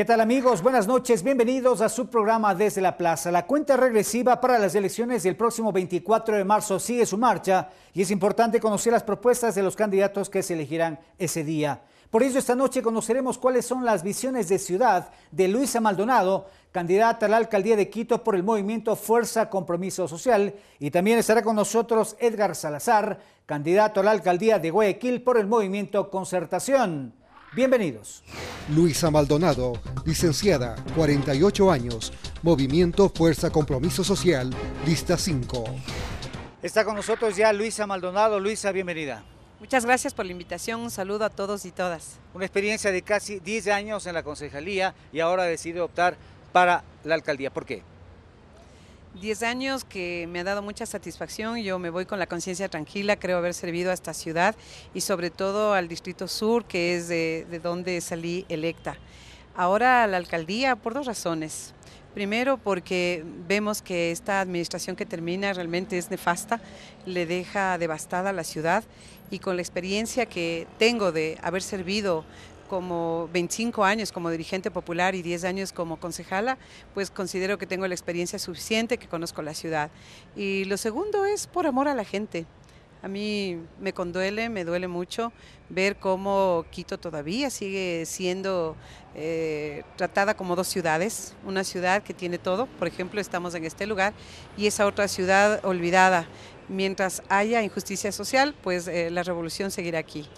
¿Qué tal amigos? Buenas noches, bienvenidos a su programa desde la plaza. La cuenta regresiva para las elecciones del próximo 24 de marzo sigue su marcha y es importante conocer las propuestas de los candidatos que se elegirán ese día. Por eso esta noche conoceremos cuáles son las visiones de ciudad de Luisa Maldonado, candidata a la alcaldía de Quito por el movimiento Fuerza Compromiso Social, y también estará con nosotros Edgar Salazar, candidato a la alcaldía de Guayaquil por el movimiento Concertación. Bienvenidos. Luisa Maldonado, licenciada, 48 años, Movimiento Fuerza Compromiso Social, lista 5. Está con nosotros ya Luisa Maldonado. Luisa, bienvenida. Muchas gracias por la invitación, un saludo a todos y todas. Una experiencia de casi 10 años en la concejalía y ahora decide optar para la alcaldía. ¿Por qué? 10 años que me ha dado mucha satisfacción. Yo me voy con la conciencia tranquila, creo haber servido a esta ciudad y sobre todo al Distrito Sur, que es de, donde salí electa. Ahora a la alcaldía por dos razones. Primero porque vemos que esta administración que termina realmente es nefasta, le deja devastada la ciudad y con la experiencia que tengo de haber servido como 25 años como dirigente popular y 10 años como concejala, pues considero que tengo la experiencia suficiente, que conozco la ciudad. Y lo segundo es por amor a la gente. A mí me conduele, me duele mucho ver cómo Quito todavía sigue siendo eh, tratada como dos ciudades, una ciudad que tiene todo, por ejemplo, estamos en este lugar, y esa otra ciudad olvidada. Mientras haya injusticia social, pues eh, la revolución seguirá aquí.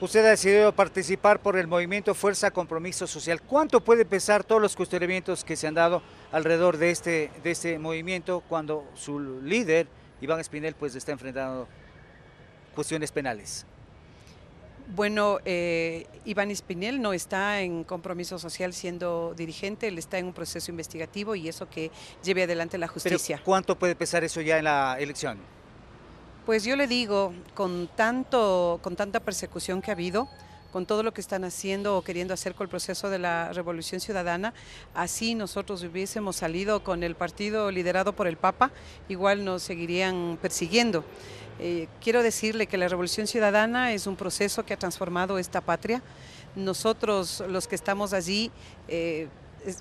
Usted ha decidido participar por el movimiento Fuerza Compromiso Social. ¿Cuánto puede pesar todos los cuestionamientos que se han dado alrededor de este, de este movimiento cuando su líder, Iván Espinel, pues está enfrentando cuestiones penales? Bueno, eh, Iván Espinel no está en compromiso social siendo dirigente, él está en un proceso investigativo y eso que lleve adelante la justicia. ¿Cuánto puede pesar eso ya en la elección? Pues yo le digo, con, tanto, con tanta persecución que ha habido, con todo lo que están haciendo o queriendo hacer con el proceso de la Revolución Ciudadana, así nosotros hubiésemos salido con el partido liderado por el Papa, igual nos seguirían persiguiendo. Eh, quiero decirle que la Revolución Ciudadana es un proceso que ha transformado esta patria. Nosotros, los que estamos allí, eh,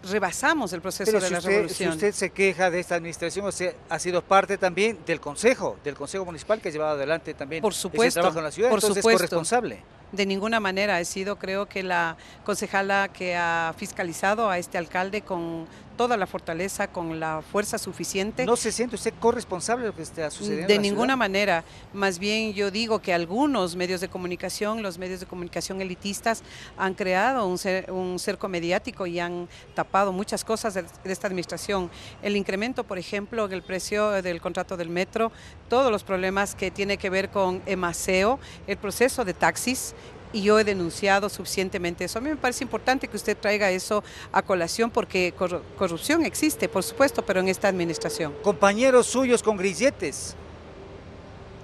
rebasamos el proceso de la usted, revolución. Si usted se queja de esta administración, ha sido parte también del Consejo, del Consejo Municipal que ha llevado adelante también por ese trabajo en la ciudad, por entonces es corresponsable de ninguna manera. He sido, creo que la concejala que ha fiscalizado a este alcalde con toda la fortaleza, con la fuerza suficiente. ¿No se siente usted corresponsable de lo que está sucediendo? De ninguna manera. Más bien yo digo que algunos medios de comunicación, los medios de comunicación elitistas, han creado un, cerco mediático y han tapado muchas cosas de, esta administración. El incremento, por ejemplo, del el precio del contrato del metro, todos los problemas que tiene que ver con emaseo, el proceso de taxis, y yo he denunciado suficientemente eso. A mí me parece importante que usted traiga eso a colación porque corrupción existe, por supuesto, pero en esta administración. Compañeros suyos con grilletes.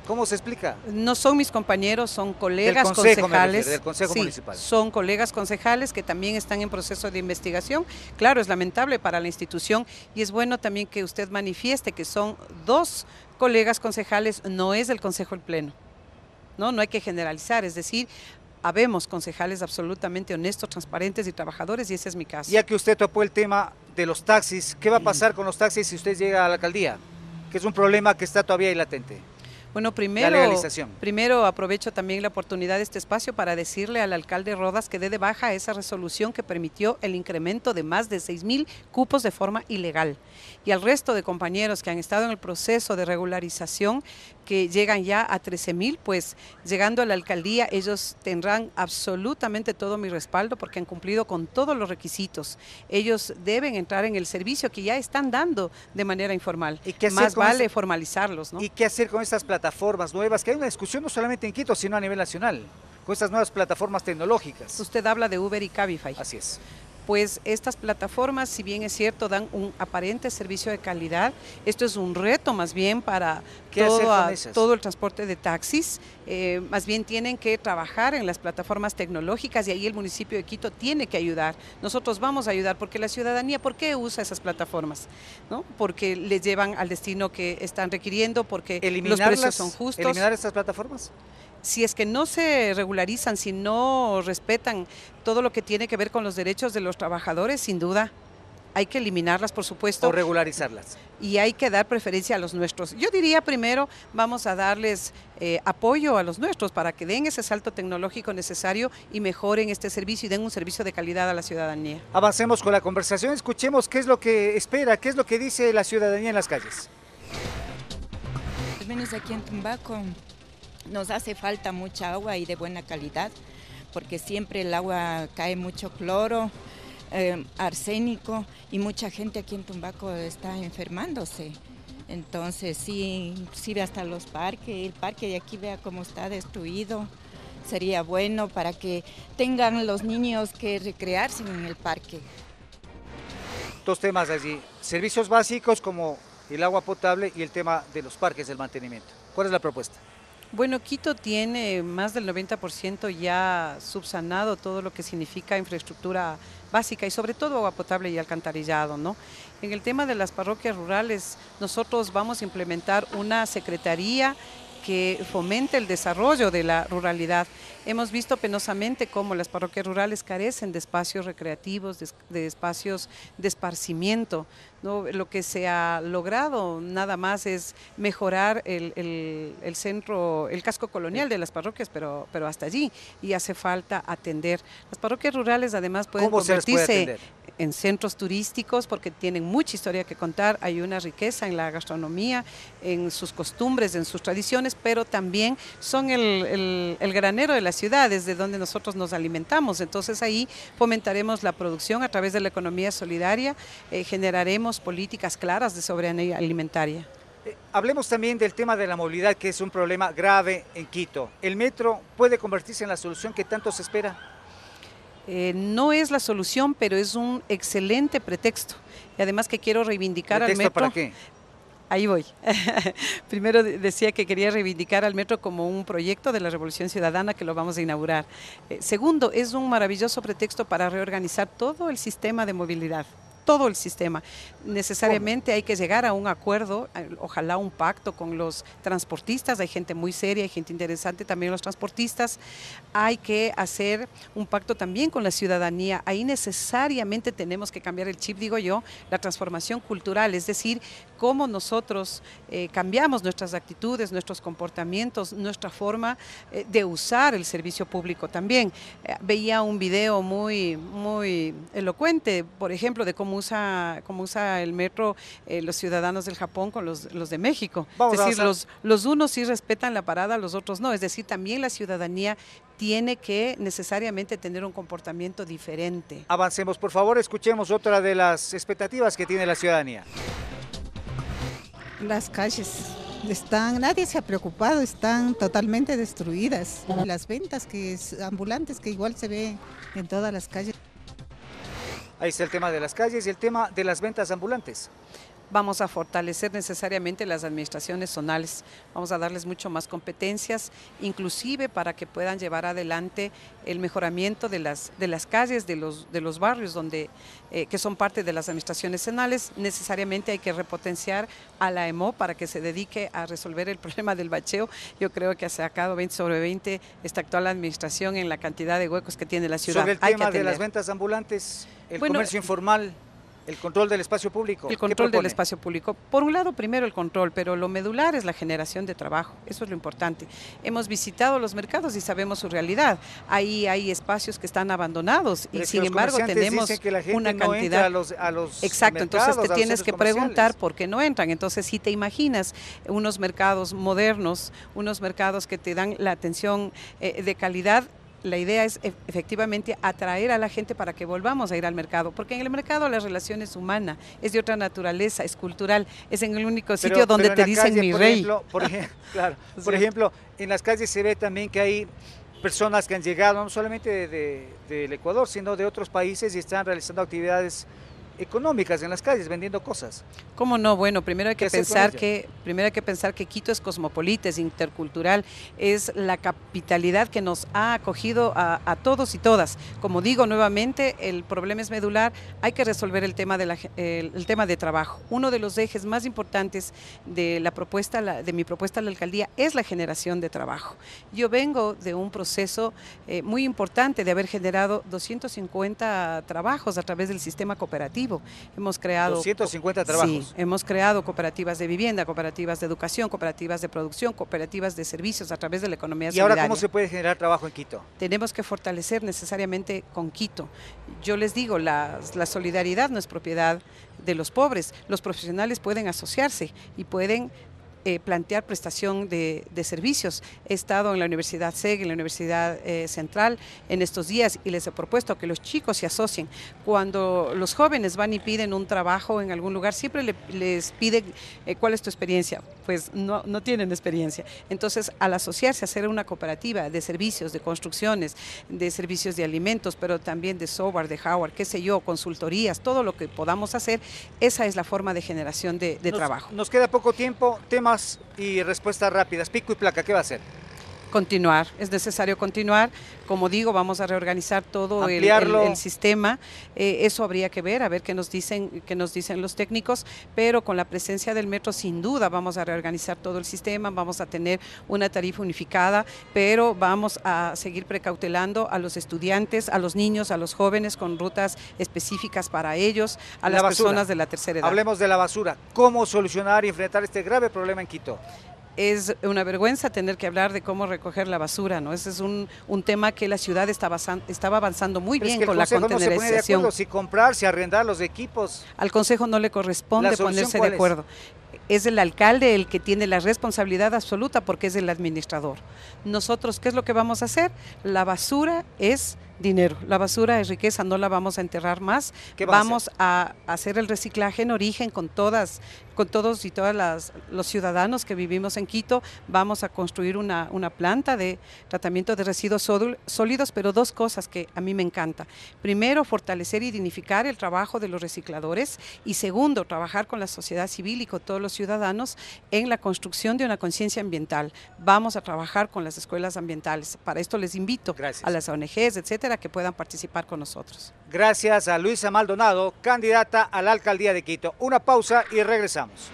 ¿Cómo se explica? No son mis compañeros, son colegas concejales. del Consejo Son colegas concejales que también están en proceso de investigación. Claro, es lamentable para la institución y es bueno también que usted manifieste que son dos colegas concejales, no es del Consejo el Pleno. No, no hay que generalizar, es decir, habemos concejales absolutamente honestos, transparentes y trabajadores, y ese es mi caso. Ya que usted topó el tema de los taxis, ¿qué va a mm. pasar con los taxis si usted llega a la alcaldía? Que es un problema que está todavía ahí latente. Bueno, primero, primero aprovecho también la oportunidad de este espacio para decirle al alcalde Rodas que dé de baja esa resolución que permitió el incremento de más de 6 mil cupos de forma ilegal. Y al resto de compañeros que han estado en el proceso de regularización, que llegan ya a 13 mil, pues llegando a la alcaldía ellos tendrán absolutamente todo mi respaldo porque han cumplido con todos los requisitos. Ellos deben entrar en el servicio que ya están dando de manera informal. ¿Y qué Más vale formalizarlos. ¿Y qué hacer con estas plataformas? plataformas nuevas, que hay una discusión no solamente en Quito, sino a nivel nacional, con estas nuevas plataformas tecnológicas. Usted habla de Uber y Cabify. Así es pues estas plataformas, si bien es cierto, dan un aparente servicio de calidad, esto es un reto más bien para todo, todo, el transporte de taxis, eh, más bien tienen que trabajar en las plataformas tecnológicas y ahí el municipio de Quito tiene que ayudar. Nosotros vamos a ayudar porque la ciudadanía, ¿por qué usa esas plataformas? ¿No? Porque les llevan al destino que están requiriendo, porque los precios son justos. ¿Eliminar estas plataformas? si es que no se regularizan, si no respetan todo lo que tiene que ver con los derechos de los trabajadores, sin duda hay que eliminarlas, por supuesto. O regularizarlas. Y hay que dar preferencia a los nuestros. Yo diría primero, vamos a darles eh, apoyo a los nuestros para que den ese salto tecnológico necesario y mejoren este servicio y den un servicio de calidad a la ciudadanía. Avancemos con la conversación, escuchemos qué es lo que espera, qué es lo que dice la ciudadanía en las calles. Pues aquí en Tumbaco nos hace falta mucha agua y de buena calidad, porque siempre el agua cae mucho cloro, eh, arsénico y mucha gente aquí en Tumbaco está enfermándose. Entonces sí, sí hasta los parques, el parque de aquí vea cómo está destruido. Sería bueno para que tengan los niños que recrearse en el parque. Dos temas allí, servicios básicos como el agua potable y el tema de los parques, del mantenimiento. ¿Cuál es la propuesta? Bueno, Quito tiene más del 90% ya subsanado todo lo que significa infraestructura básica y sobre todo agua potable y alcantarillado, ¿no? En el tema de las parroquias rurales, nosotros vamos a implementar una secretaría que fomente el desarrollo de la ruralidad. Hemos visto penosamente cómo las parroquias rurales carecen de espacios recreativos, de, espacios de esparcimiento. ¿no? Lo que se ha logrado nada más es mejorar el, centro, el casco colonial de las parroquias, pero, pero hasta allí y hace falta atender. Las parroquias rurales además pueden convertirse en centros turísticos porque tienen mucha historia que contar, hay una riqueza en la gastronomía, en sus costumbres, en sus tradiciones, pero también son el, granero de las ciudades, de donde nosotros nos alimentamos. Entonces ahí fomentaremos la producción a través de la economía solidaria, eh, generaremos políticas claras de soberanía alimentaria. Eh, hablemos también del tema de la movilidad, que es un problema grave en Quito. ¿El metro puede convertirse en la solución que tanto se espera? Eh, no es la solución, pero es un excelente pretexto. Y además que quiero reivindicar al metro. ¿Para qué? Ahí voy. Primero decía que quería reivindicar al metro como un proyecto de la Revolución Ciudadana que lo vamos a inaugurar. Eh, segundo, es un maravilloso pretexto para reorganizar todo el sistema de movilidad todo el sistema. Necesariamente hay que llegar a un acuerdo, ojalá un pacto con los transportistas, hay gente muy seria, hay gente interesante también los transportistas, hay que hacer un pacto también con la ciudadanía, ahí necesariamente tenemos que cambiar el chip, digo yo, la transformación cultural, es decir, cómo nosotros eh, cambiamos nuestras actitudes, nuestros comportamientos, nuestra forma eh, de usar el servicio público también. Eh, veía un video muy, muy elocuente, por ejemplo, de cómo usa, cómo usa el metro los ciudadanos del Japón con los, de México. es decir, los, los unos sí respetan la parada, los otros no. Es decir, también la ciudadanía tiene que necesariamente tener un comportamiento diferente. Avancemos, por favor, escuchemos otra de las expectativas que tiene la ciudadanía. Las calles están, nadie se ha preocupado, están totalmente destruidas. Las ventas que es, ambulantes que igual se ve en todas las calles. Ahí está el tema de las calles y el tema de las ventas ambulantes vamos a fortalecer necesariamente las administraciones zonales, vamos a darles mucho más competencias, inclusive para que puedan llevar adelante el mejoramiento de las, de las calles, de los, de los barrios donde, eh, que son parte de las administraciones zonales. Necesariamente hay que repotenciar a la EMO para que se dedique a resolver el problema del bacheo. Yo creo que ha sacado 20 sobre 20 esta actual administración en la cantidad de huecos que tiene la ciudad. Sobre el tema de las ventas ambulantes, el comercio informal. El control del espacio público. El control del espacio público. Por un lado, primero el control, pero lo medular es la generación de trabajo. Eso es lo importante. Hemos visitado los mercados y sabemos su realidad. Ahí hay espacios que están abandonados y sin embargo tenemos una cantidad. a los, Exacto, entonces te tienes que preguntar por qué no entran. Entonces, si te imaginas unos mercados modernos, unos mercados que te dan la atención eh, de calidad, la idea es efectivamente atraer a la gente para que volvamos a ir al mercado, porque en el mercado la relación es humana, es de otra naturaleza, es cultural, es en el único sitio donde te dicen mi por rey. por, ejemplo, claro, por ejemplo, en las calles se ve también que hay personas que han llegado no solamente de, del Ecuador, sino de otros países y están realizando actividades económicas en las calles vendiendo cosas. ¿Cómo no? Bueno, primero hay que pensar que primero hay que pensar que Quito es cosmopolita, es intercultural, es la capitalidad que nos ha acogido a, todos y todas. Como digo nuevamente, el problema es medular, hay que resolver el tema de tema de trabajo. Uno de los ejes más importantes de la propuesta de mi propuesta a la alcaldía es la generación de trabajo. Yo vengo de un proceso eh, muy importante de haber generado 250 trabajos a través del sistema cooperativo Hemos creado... 250 trabajos. hemos creado cooperativas de vivienda, cooperativas de educación, cooperativas de producción, cooperativas de servicios a través de la economía ¿Y ahora cómo se puede generar trabajo en Quito? Tenemos que fortalecer necesariamente con Quito. Yo les digo, la, la solidaridad no es propiedad de los pobres. Los profesionales pueden asociarse y pueden eh, plantear prestación de, servicios. He estado en la Universidad SEG, en la Universidad eh, Central, en estos días y les he propuesto que los chicos se asocien. Cuando los jóvenes van y piden un trabajo en algún lugar, siempre les piden eh, cuál es tu experiencia. Pues no, no tienen experiencia. Entonces, al asociarse, hacer una cooperativa de servicios, de construcciones, de servicios de alimentos, pero también de software, de hardware, qué sé yo, consultorías, todo lo que podamos hacer, esa es la forma de generación de, trabajo. Nos queda poco tiempo. Tema y respuestas rápidas. Pico y placa, ¿qué va a hacer? continuar, es necesario continuar. Como digo, vamos a reorganizar todo el, sistema. Eh, eso habría que ver, a ver qué nos dicen, qué nos dicen los técnicos, pero con la presencia del metro sin duda vamos a reorganizar todo el sistema, vamos a tener una tarifa unificada, pero vamos a seguir precautelando a los estudiantes, a los niños, a los jóvenes con rutas específicas para ellos, a las personas de la tercera edad. Hablemos de la basura. ¿Cómo solucionar y enfrentar este grave problema en Quito? es una vergüenza tener que hablar de cómo recoger la basura, ¿no? Ese es un, tema que la ciudad estaba, estaba avanzando muy bien con la contenerización. No se si comprar, si arrendar los equipos. Al Consejo no le corresponde ponerse de acuerdo. Es? el alcalde el que tiene la responsabilidad absoluta porque es el administrador. Nosotros, ¿qué es lo que vamos a hacer? La basura es dinero. La basura es riqueza, no la vamos a enterrar más. vamos a hacer? el reciclaje en origen con todas con todos y todas los ciudadanos que vivimos en Quito, vamos a construir una, planta de tratamiento de residuos sólidos, pero dos cosas que a mí me encanta. Primero, fortalecer y dignificar el trabajo de los recicladores y segundo, trabajar con la sociedad civil y con todos los ciudadanos en la construcción de una conciencia ambiental. Vamos a trabajar con las escuelas ambientales. Para esto les invito a las ONGs, etcétera, que puedan participar con nosotros gracias a Luisa Maldonado, candidata a la alcaldía de Quito. Una pausa y regresamos.